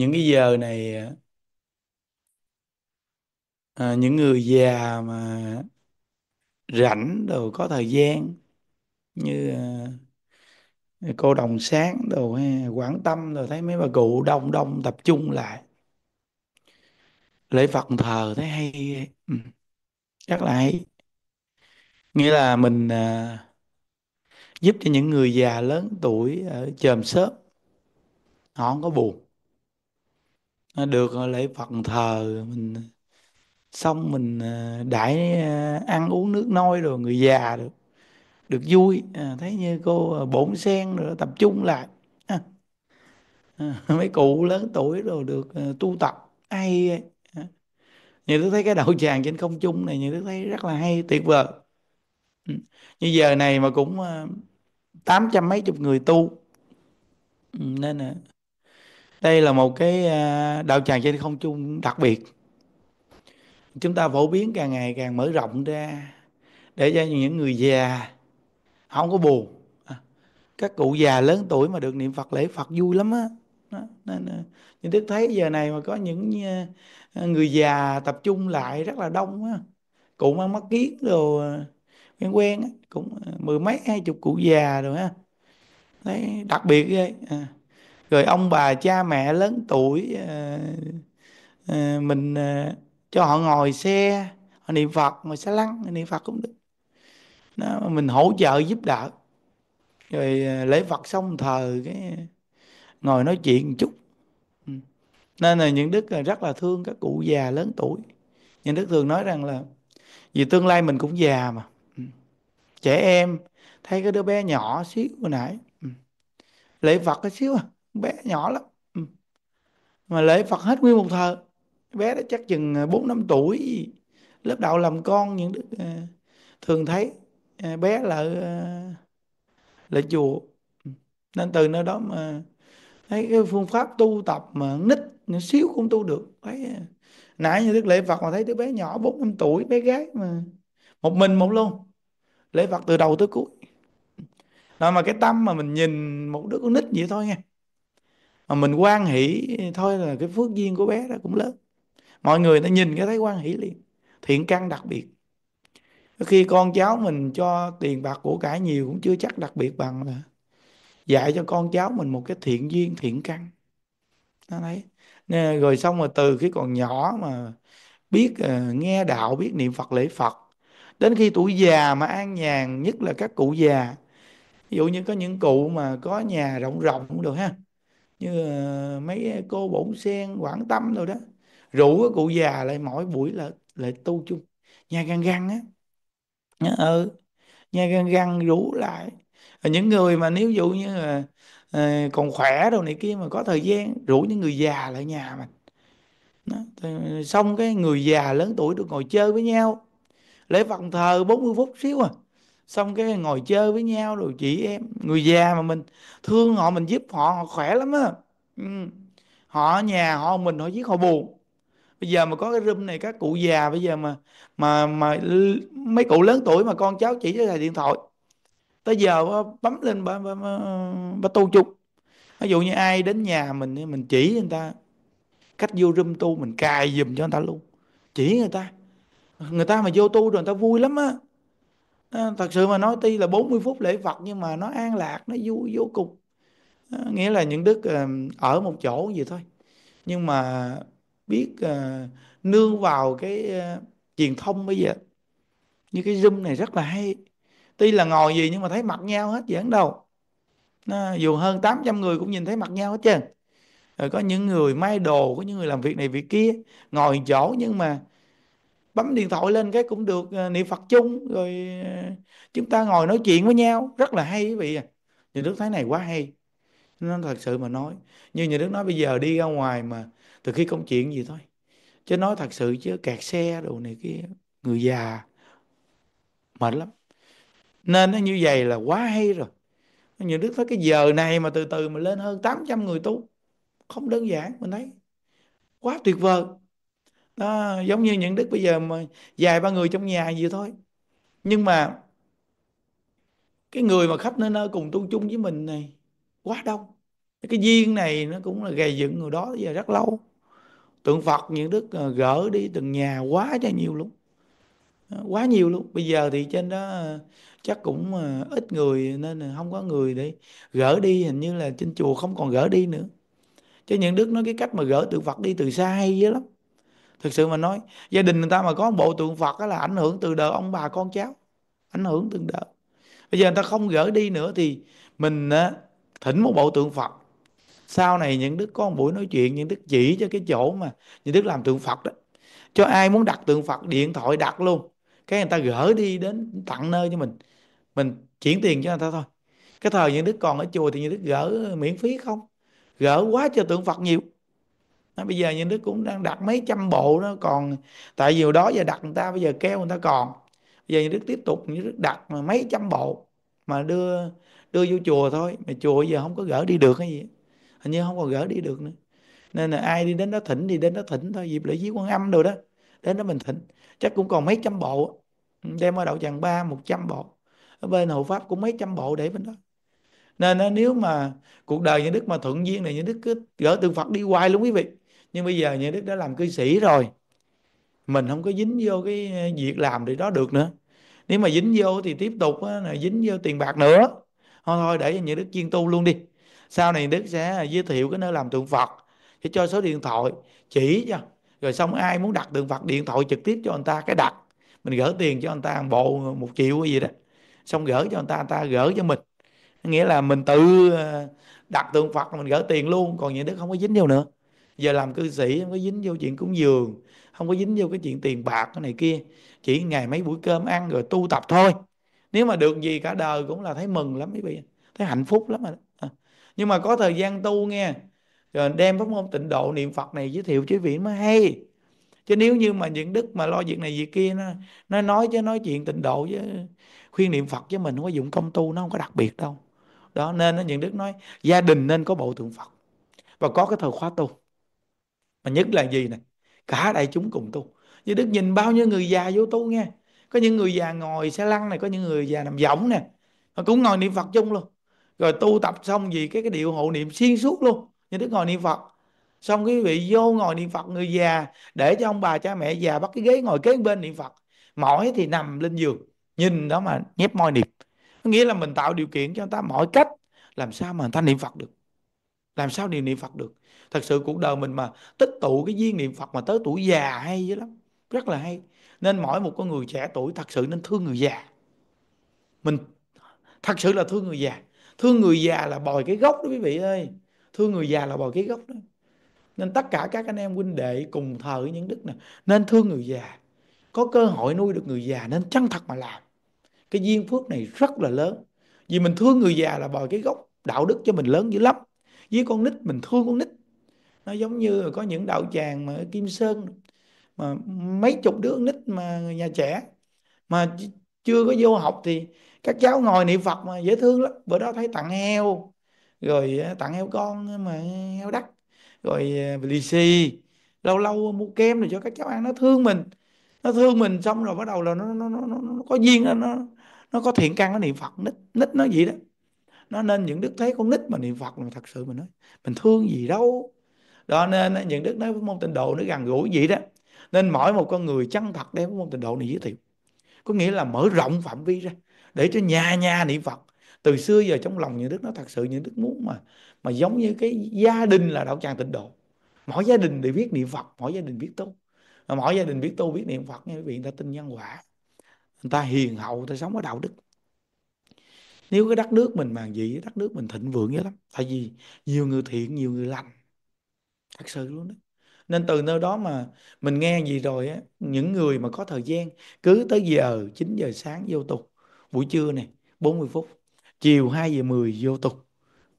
những cái giờ này à, những người già mà rảnh đồ có thời gian như à, cô đồng sáng đồ hay quảng tâm rồi thấy mấy bà cụ đông đông tập trung lại lễ Phật thờ thấy hay chắc ừ, là hay nghĩa là mình à, giúp cho những người già lớn tuổi ở chòm xóm họ không có buồn được lễ Phật thờ mình ờ, xong mình ờ, đãi ờ, ăn uống nước nôi rồi người già được được vui à, thấy như cô bổn sen rồi tập trung lại à, mấy cụ lớn tuổi rồi được tu tập hay như tôi thấy cái đạo tràng trên không trung này như tôi thấy rất là hay tuyệt vời ừ. như giờ này mà cũng tám trăm mấy chục người tu ừ, nên là đây là một cái à, đạo tràng trên không trung đặc biệt. Chúng ta phổ biến càng ngày càng mở rộng ra để cho những người già không có buồn. À, các cụ già lớn tuổi mà được niệm Phật lễ Phật vui lắm á. Nên Đức à, thấy giờ này mà có những người già tập trung lại rất là đông á. Cụ mang mắt kiến rồi quen quen cũng mười mấy hai chục cụ già rồi ha. Đấy, đặc biệt vậy. À rồi ông bà cha mẹ lớn tuổi ờ, ờ, mình ờ, cho họ ngồi xe họ niệm phật ngồi xe lăn niệm phật cũng được Đó, mình hỗ trợ giúp đỡ rồi lễ phật xong thờ cái ngồi nói chuyện một chút ừ. nên là những đức rất là thương các cụ già lớn tuổi những đức thường nói rằng là vì tương lai mình cũng già mà ừ. trẻ em thấy cái đứa bé nhỏ xíu hồi nãy ừ. lễ phật cái xíu à bé nhỏ lắm ừ. mà lễ Phật hết nguyên một thờ bé đó chắc chừng à, bốn năm tuổi lớp đầu làm con những đứa à, thường thấy à, bé là là chùa ừ. nên từ nơi đó mà thấy cái phương pháp tu tập mà nít nhỏ xíu cũng tu được thấy nãy như đức lễ Phật mà thấy đứa bé nhỏ bốn năm tuổi bé gái mà một mình một luôn lễ Phật từ đầu tới cuối đó mà cái tâm mà mình nhìn một đứa con nít vậy thôi nha mà mình quan hỷ thôi là cái phước duyên của bé đó cũng lớn mọi người nó nhìn cái thấy quan hỷ liền thiện căn đặc biệt khi con cháu mình cho tiền bạc của cải nhiều cũng chưa chắc đặc biệt bằng là dạy cho con cháu mình một cái thiện duyên thiện căn nó thấy rồi xong rồi từ khi còn nhỏ mà biết uh, nghe đạo biết niệm phật lễ phật đến khi tuổi già mà an nhàn nhất là các cụ già ví dụ như có những cụ mà có nhà rộng rộng cũng được ha như mấy cô bổn sen quảng tâm rồi đó rủ cái cụ già lại mỗi buổi là lại tu chung nhà gan gan á ừ nhà gan gan rủ lại ờ, những người mà nếu dụ như là còn khỏe đâu này kia mà có thời gian rủ những người già lại nhà mình đó. xong cái người già lớn tuổi được ngồi chơi với nhau lễ vòng thờ 40 phút xíu à xong cái ngồi chơi với nhau rồi chị em người già mà mình thương họ mình giúp họ họ khỏe lắm á ừ. họ nhà họ mình họ giết họ buồn bây giờ mà có cái room này các cụ già bây giờ mà mà mà mấy cụ lớn tuổi mà con cháu chỉ cho xài điện thoại tới giờ bấm lên bà bà, tu chung ví dụ như ai đến nhà mình thì mình chỉ người ta cách vô room tu mình cài giùm cho người ta luôn chỉ người ta người ta mà vô tu rồi người ta vui lắm á Ờ, thật sự mà nói tuy là 40 phút lễ Phật nhưng mà nó an lạc nó vui vô cùng ờ, nghĩa là những đức ờ, ở một chỗ gì thôi nhưng mà biết nương vào cái truyền thông bây giờ như cái zoom này rất là hay tuy là ngồi gì nhưng mà thấy mặt nhau hết giỡn đâu dù hơn 800 người cũng nhìn thấy mặt nhau hết trơn có những người may đồ có những người làm việc này việc kia ngồi chỗ nhưng mà bấm điện thoại lên cái cũng được ờ, niệm Phật chung rồi ờ, chúng ta ngồi nói chuyện với nhau rất là hay quý vị à nhà nước thấy này quá hay nó thật sự mà nói như nhà nước nói bây giờ đi ra ngoài mà từ khi công chuyện gì thôi chứ nói thật sự chứ kẹt xe đồ này kia người già mệt lắm nên nó như vậy là quá hay rồi nhà nước thấy cái giờ này mà từ từ mà lên hơn 800 người tu không đơn giản mình thấy quá tuyệt vời đó giống như những đức bây giờ mà vài ba người trong nhà gì thôi nhưng mà cái người mà khắp nơi nơi cùng tu chung với mình này quá đông cái duyên này nó cũng là gầy dựng người đó giờ rất lâu tượng phật những đức ờ, gỡ đi từng nhà quá cho nhiều luôn ờ, quá nhiều luôn bây giờ thì trên đó ờ, chắc cũng ít người nên không có người để gỡ đi hình như là trên chùa không còn gỡ đi nữa chứ những đức nói cái cách mà gỡ tượng phật đi từ xa hay dữ lắm thực sự mà nói gia đình người ta mà có một bộ tượng phật đó là ảnh hưởng từ đời ông bà con cháu ảnh hưởng từ đời bây giờ người ta không gỡ đi nữa thì mình thỉnh một bộ tượng phật sau này những đức có một buổi nói chuyện những đức chỉ cho cái chỗ mà những đức làm tượng phật đó cho ai muốn đặt tượng phật điện thoại đặt luôn cái người ta gỡ đi đến tặng nơi cho mình mình chuyển tiền cho người ta thôi cái thời những đức còn ở chùa thì những đức gỡ miễn phí không gỡ quá cho tượng phật nhiều nó bây giờ những nước cũng đang đặt mấy trăm bộ nó còn tại vì đó giờ đặt người ta bây giờ keo người ta còn bây giờ những nước tiếp tục những nước đặt mà mấy trăm bộ mà đưa đưa vô chùa thôi mà chùa giờ không có gỡ đi được hay gì hình như không còn gỡ đi được nữa nên là ai đi đến đó thỉnh thì đến đó thỉnh thôi dịp lễ viếng quan âm rồi đó đến đó mình thỉnh chắc cũng còn mấy trăm bộ đem ở đậu tràng ba một trăm bộ ở bên hộ pháp cũng mấy trăm bộ để bên đó nên nếu mà cuộc đời những đức mà thuận duyên này những đức cứ gỡ tượng phật đi hoài luôn quý vị nhưng bây giờ nhà đức đã làm cư sĩ rồi mình không có dính vô cái ờ, việc làm gì đó được nữa nếu mà dính vô thì tiếp tục là dính vô tiền bạc nữa thôi thôi để nhà đức chuyên tu luôn đi sau này đức sẽ ờ, giới thiệu cái nơi làm tượng phật sẽ cho số điện thoại chỉ cho rồi xong ai muốn đặt tượng phật điện thoại trực tiếp cho anh ta cái đặt mình gỡ tiền cho anh ta một bộ ờ, một triệu cái gì đó xong gỡ cho anh ta anh ta gỡ cho mình nghĩa là mình tự đặt tượng phật mình gỡ tiền luôn còn nhà đức không có dính vô nữa giờ làm cư sĩ không có dính vô chuyện cúng dường không có dính vô cái chuyện tiền bạc cái này kia chỉ ngày mấy buổi cơm ăn rồi tu tập thôi nếu mà được gì cả đời cũng là thấy mừng lắm quý vị thấy hạnh phúc lắm rồi à. nhưng mà có thời gian tu nghe rồi đem pháp môn tịnh độ niệm phật này giới thiệu chứ vị mới hay chứ nếu như mà những đức mà lo việc này việc kia nó nó nói chứ nói chuyện tịnh độ với khuyên niệm phật với mình không có dụng công tu nó không có đặc biệt đâu đó nên những đức nói gia đình nên có bộ tượng phật và có cái thời khóa tu mà nhất là gì nè cả đại chúng cùng tu như đức nhìn bao nhiêu người già vô tu nghe có những người già ngồi xe lăn này có những người già nằm võng nè họ cũng ngồi niệm phật chung luôn rồi tu tập xong gì cái cái điệu hộ niệm xuyên suốt luôn như đức ngồi niệm phật xong quý vị vô ngồi niệm phật người già để cho ông bà cha mẹ già bắt cái ghế ngồi kế bên niệm phật mỏi thì nằm lên giường nhìn đó mà nhép môi niệm nghĩa là mình tạo điều kiện cho người ta mọi cách làm sao mà người ta niệm phật được làm sao điều niệm phật được thật sự cuộc đời mình mà tích tụ cái duyên niệm phật mà tới tuổi già hay dữ lắm rất là hay nên mỗi một con người trẻ tuổi thật sự nên thương người già mình thật sự là thương người già thương người già là bồi cái gốc đó quý vị ơi thương người già là bồi cái gốc đó nên tất cả các anh em huynh đệ cùng thờ những đức này nên thương người già có cơ hội nuôi được người già nên chân thật mà làm cái duyên phước này rất là lớn vì mình thương người già là bồi cái gốc đạo đức cho mình lớn dữ lắm với con nít mình thương con nít nó giống như có những đạo tràng mà ở Kim Sơn mà mấy chục đứa nít mà nhà trẻ mà chưa có vô học thì các cháu ngồi niệm Phật mà dễ thương lắm bữa đó thấy tặng heo rồi à, tặng heo con mà heo đắt rồi à, lì xì lâu lâu mua kem rồi cho các cháu ăn nó thương mình nó thương mình xong rồi bắt đầu là nó nó nó, nó, có duyên nó nó có thiện căn nó niệm Phật nít nít nó gì đó nó nên những đức thấy con nít mà niệm Phật mà thật sự mình nói mình thương gì đâu do nên những đức nói với môn tịnh độ nó gần gũi vậy đó nên mỗi một con người chân thật đem môn tịnh độ này giới thiệu có nghĩa là mở rộng phạm vi ra để cho nhà nhà niệm phật từ xưa giờ trong lòng những đức nó thật sự những đức muốn mà mà giống như cái gia đình là đạo tràng tịnh độ mỗi gia đình đều biết niệm phật mỗi gia đình biết tu mỗi gia đình biết tu biết niệm phật nghe quý vị người ta tin nhân quả người ta hiền hậu người ta sống ở đạo đức nếu cái đất nước mình mà gì đất nước mình thịnh vượng nhất lắm tại vì nhiều người thiện nhiều người lành thật sự luôn đó nên từ nơi đó mà mình nghe gì rồi á những người mà có thời gian cứ tới giờ 9 giờ sáng vô tục buổi trưa này 40 phút chiều 2 giờ 10 vô tục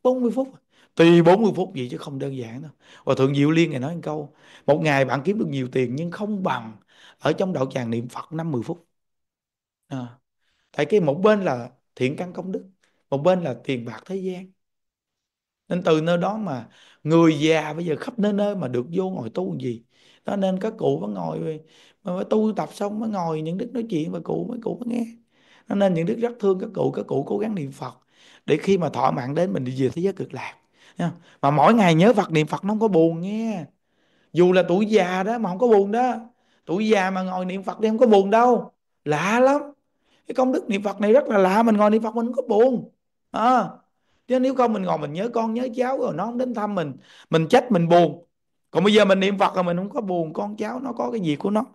40 phút tuy 40 phút vậy chứ không đơn giản đâu và thượng diệu liên này nói một câu một ngày bạn kiếm được nhiều tiền nhưng không bằng ở trong đạo tràng niệm phật năm mười phút à. tại cái một bên là thiện căn công đức một bên là tiền bạc thế gian nên từ nơi đó mà người già bây giờ khắp nơi nơi mà được vô ngồi tu làm gì đó nên các cụ mới ngồi mà mới tu tập xong mới ngồi những đức nói chuyện và cụ mới cụ mới nghe nó nên những đức rất thương các cụ các cụ cố gắng niệm phật để khi mà thọ mạng đến mình đi về thế giới cực lạc mà mỗi ngày nhớ phật niệm phật nó không có buồn nghe dù là tuổi già đó mà không có buồn đó tuổi già mà ngồi niệm phật thì không có buồn đâu lạ lắm cái công đức niệm phật này rất là lạ mình ngồi niệm phật mình không có buồn à, chứ nếu không mình ngồi mình nhớ con nhớ cháu rồi nó không đến thăm mình mình trách mình buồn còn bây giờ mình niệm phật rồi mình không có buồn con cháu nó có cái gì của nó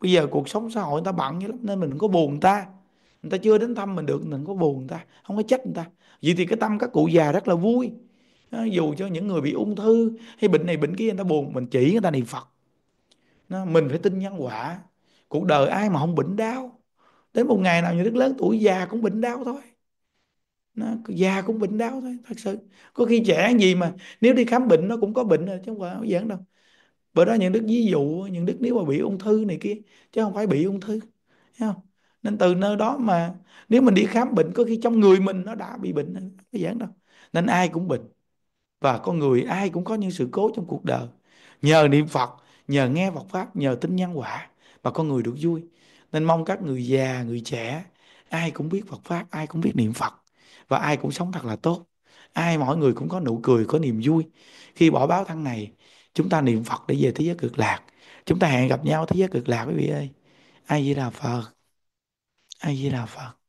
bây giờ cuộc sống xã hội người ta bận như lắm nên mình không có buồn người ta người ta chưa đến thăm mình được mình không có buồn người ta không có trách người ta vậy thì cái tâm các cụ già rất là vui dù cho những người bị ung thư hay bệnh này bệnh kia người ta buồn mình chỉ người ta niệm phật nó, mình phải tin nhân quả cuộc đời ai mà không bệnh đau đến một ngày nào những đứa lớn tuổi già cũng bệnh đau thôi nó già cũng bệnh đau thôi thật sự có khi trẻ gì mà nếu đi khám bệnh nó cũng có bệnh rồi chứ không phải không giảng đâu bởi đó những đức ví dụ những đức nếu mà bị ung thư này kia chứ không phải bị ung thư thấy không nên từ nơi đó mà nếu mình đi khám bệnh có khi trong người mình nó đã bị bệnh không phải đâu nên ai cũng bệnh và con người ai cũng có những sự cố trong cuộc đời nhờ niệm phật nhờ nghe phật pháp nhờ tin nhân quả mà con người được vui nên mong các người già người trẻ ai cũng biết phật pháp ai cũng biết niệm phật và ai cũng sống thật là tốt ai mọi người cũng có nụ cười có niềm vui khi bỏ báo thân này chúng ta niệm phật để về thế giới cực lạc chúng ta hẹn gặp nhau thế giới cực lạc quý vị ơi ai di đà phật ai di đà phật